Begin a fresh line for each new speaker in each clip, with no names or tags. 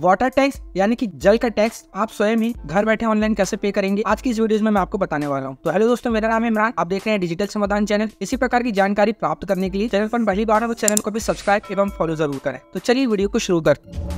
water tax यानी कि जल का टैक्स आप स्वयं ही घर बैठे ऑनलाइन कैसे पे करेंगे आज की इस वीडियो में मैं आपको बताने वाला हूँ तो हेलो दोस्तों मेरा नाम इमरान आप देख रहे हैं डिजिटल समाधान चैनल इसी प्रकार की जानकारी प्राप्त करने के लिए चैनल पर पहली बार वो चैनल तो को भी सब्सक्राइब एवं फॉलो जरूर करें तो चलिए वीडियो को शुरू करते हैं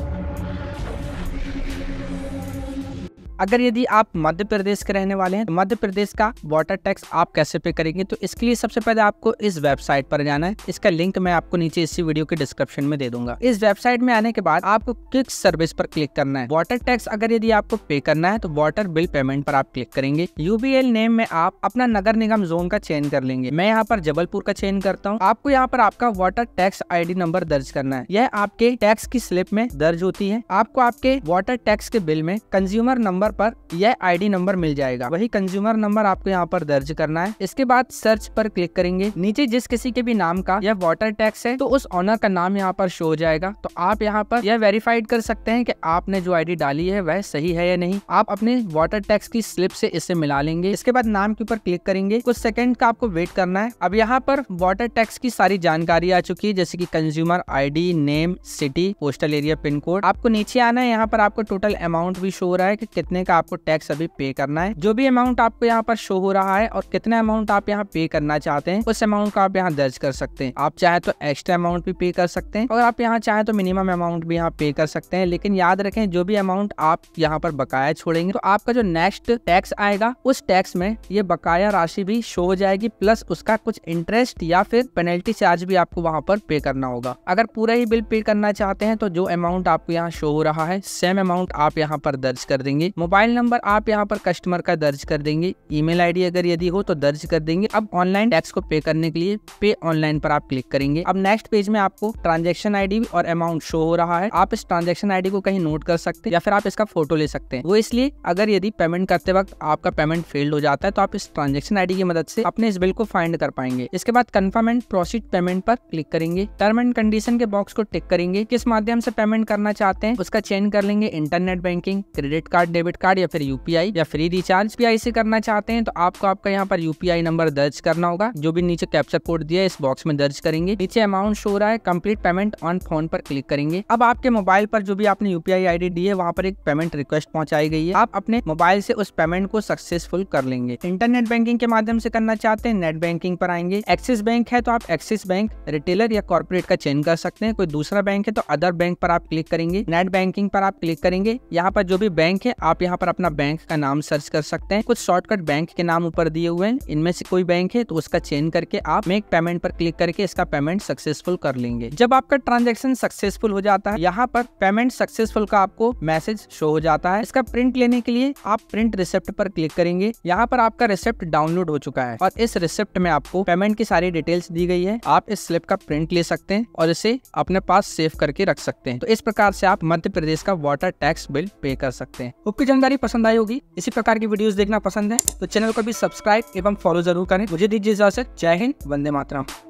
अगर यदि आप मध्य प्रदेश के रहने वाले हैं तो मध्य प्रदेश का वाटर टैक्स आप कैसे पे करेंगे तो इसके लिए सबसे पहले आपको इस वेबसाइट पर जाना है इसका लिंक मैं आपको नीचे इसी वीडियो के डिस्क्रिप्शन में दे दूंगा इस वेबसाइट में आने के बाद आपको किस सर्विस पर क्लिक करना है वाटर टैक्स अगर यदि आपको पे करना है तो वाटर बिल पेमेंट पर आप क्लिक करेंगे यूबीएल नेम में आप अपना नगर निगम जोन का चयन कर लेंगे मैं यहाँ पर जबलपुर का चयन करता हूँ आपको यहाँ पर आपका वाटर टैक्स आई नंबर दर्ज करना है यह आपके टैक्स की स्लिप में दर्ज होती है आपको आपके वाटर टैक्स के बिल में कंज्यूमर नंबर नंबर पर यह आईडी नंबर मिल जाएगा वही कंज्यूमर नंबर आपको यहाँ पर दर्ज करना है इसके बाद सर्च पर क्लिक करेंगे नीचे जिस किसी के भी नाम का यह वाटर टैक्स है तो उस ऑनर का नाम यहाँ पर शो हो जाएगा तो आप यहाँ पर यह वेरीफाइड कर सकते हैं कि आपने जो आईडी डाली है वह सही है या नहीं आप अपने वाटर टैक्स की स्लिप से इसे मिला लेंगे इसके बाद नाम के ऊपर क्लिक करेंगे कुछ सेकंड का आपको वेट करना है अब यहाँ पर वाटर टैक्स की सारी जानकारी आ चुकी है जैसे की consumer I name city postal area pin code आपको नीचे आना है यहाँ पर आपको टोटल अमाउंट भी शो हो रहा है कि कितने कितने का आपको टैक्स अभी पे करना है जो भी अमाउंट आपको यहाँ पर शो हो रहा है और कितने अमाउंट आप यहाँ पे करना चाहते हैं उस अमाउंट को आप यहाँ दर्ज कर सकते हैं आप चाहे तो एक्स्ट्रा अमाउंट भी पे कर सकते हैं और आप यहाँ चाहे तो मिनिमम अमाउंट भी यहाँ पे कर सकते हैं लेकिन याद रखें जो भी अमाउंट आप यहाँ पर बकाया छोड़ेंगे तो आपका जो नेक्स्ट टैक्स आएगा उस टैक्स में ये बकाया राशि भी शो हो जाएगी प्लस उसका कुछ इंटरेस्ट या फिर पेनल्टी चार्ज भी आपको वहाँ पर पे करना होगा अगर पूरा ही बिल पे करना चाहते हैं तो जो अमाउंट आपको यहाँ शो हो रहा है सेम अमाउंट आप यहाँ पर दर्ज कर देंगे मोबाइल नंबर आप यहाँ पर कस्टमर का दर्ज कर देंगे ईमेल आईडी अगर यदि हो तो दर्ज कर देंगे अब ऑनलाइन टैक्स को पे करने के लिए पे ऑनलाइन पर आप क्लिक करेंगे अब नेक्स्ट पेज में आपको ट्रांजेक्शन आईडी और अमाउंट शो हो रहा है आप इस ट्रांजेक्शन आईडी को कहीं नोट कर सकते हैं या फिर आप इसका फोटो ले सकते हैं वो इसलिए अगर यदि पेमेंट करते वक्त आपका पेमेंट फेल्ड हो जाता है तो आप इस ट्रांजेक्शन आईडी की मदद से अपने इस बिल को फाइंड कर पाएंगे इसके बाद कन्फर्म एंड प्रोसीड पेमेंट पर क्लिक करेंगे टर्म एंड कंडीशन के बॉक्स को टिक करेंगे किस माध्यम से पेमेंट करना चाहते हैं उसका चेंज कर लेंगे internet banking credit card debit card या फिर यूपीआई या फ्री रिचार्ज पीआई से करना चाहते हैं तो आपको आपका यहाँ पर यूपीआई नंबर दर्ज करना होगा जो भी नीचे कैप्चर कोड दिया है इस बॉक्स में दर्ज करेंगे नीचे अमाउंट शो रहा है कम्प्लीट पेमेंट ऑन फोन पर क्लिक करेंगे अब आपके मोबाइल पर जो भी आपने यूपीआई आईडी दी है वहाँ पर एक पेमेंट रिक्वेस्ट पहुंचाई गई है आप अपने मोबाइल से उस पेमेंट को सक्सेसफुल कर लेंगे इंटरनेट बैंकिंग के माध्यम से करना चाहते हैं नेट बैंकिंग पर आएंगे एक्सिस बैंक है तो आप एक्सिस बैंक रिटेलर या कॉर्पोरेट का चयन कर सकते हैं कोई दूसरा बैंक है तो अदर बैंक पर आप क्लिक करेंगे नेट बैंकिंग पर आप क्लिक करेंगे यहाँ पर जो भी बैंक है आप यहाँ पर अपना बैंक का नाम सर्च कर सकते हैं कुछ शॉर्टकट बैंक के नाम ऊपर दिए हुए हैं इनमें से कोई बैंक है तो उसका चेन करके आप मेक पेमेंट पर क्लिक करके इसका पेमेंट सक्सेसफुल कर लेंगे जब आपका ट्रांजेक्शन सक्सेसफुल हो जाता है यहाँ पर पेमेंट सक्सेसफुल का आपको मैसेज शो हो जाता है इसका प्रिंट लेने के लिए आप प्रिंट रिसिप्ट पर क्लिक करेंगे यहाँ पर आपका रिसिप्ट डाउनलोड हो चुका है और इस रिसिप्ट में आपको पेमेंट की सारी डिटेल्स दी गई है आप इस स्लिप का प्रिंट ले सकते हैं और इसे अपने पास सेव करके रख सकते हैं तो इस प्रकार से आप मध्य प्रदेश का वाटर टैक्स बिल पे कर सकते हैं ओके जानकारी पसंद आई होगी इसी प्रकार की वीडियोस देखना पसंद है तो चैनल को भी सब्सक्राइब एवं फॉलो जरूर करें मुझे दीजिए इजाजत जय हिंद वंदे मातरम